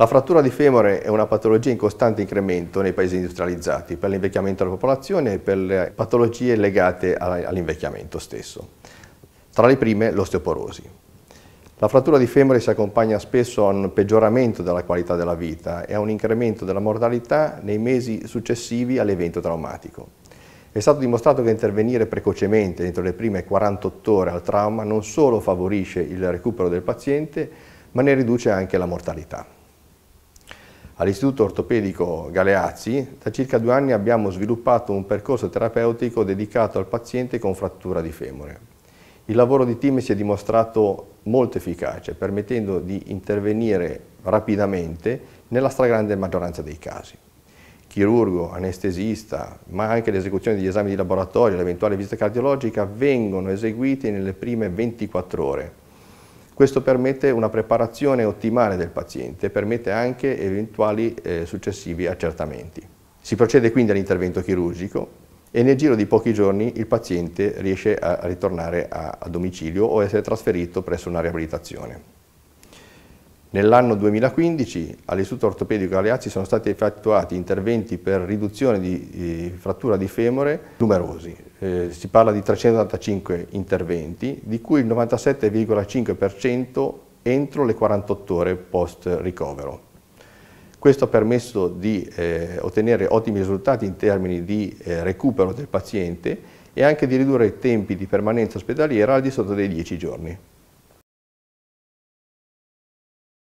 La frattura di femore è una patologia in costante incremento nei paesi industrializzati per l'invecchiamento della popolazione e per le patologie legate all'invecchiamento stesso. Tra le prime l'osteoporosi. La frattura di femore si accompagna spesso a un peggioramento della qualità della vita e a un incremento della mortalità nei mesi successivi all'evento traumatico. È stato dimostrato che intervenire precocemente entro le prime 48 ore al trauma non solo favorisce il recupero del paziente, ma ne riduce anche la mortalità. All'Istituto Ortopedico Galeazzi da circa due anni abbiamo sviluppato un percorso terapeutico dedicato al paziente con frattura di femore. Il lavoro di team si è dimostrato molto efficace, permettendo di intervenire rapidamente nella stragrande maggioranza dei casi. Chirurgo, anestesista, ma anche l'esecuzione degli esami di laboratorio, e l'eventuale visita cardiologica vengono eseguiti nelle prime 24 ore questo permette una preparazione ottimale del paziente e permette anche eventuali eh, successivi accertamenti. Si procede quindi all'intervento chirurgico e nel giro di pochi giorni il paziente riesce a ritornare a, a domicilio o essere trasferito presso una riabilitazione. Nell'anno 2015 all'Istituto Ortopedico Galeazzi sono stati effettuati interventi per riduzione di, di frattura di femore numerosi, eh, si parla di 385 interventi, di cui il 97,5% entro le 48 ore post ricovero. Questo ha permesso di eh, ottenere ottimi risultati in termini di eh, recupero del paziente e anche di ridurre i tempi di permanenza ospedaliera al di sotto dei 10 giorni.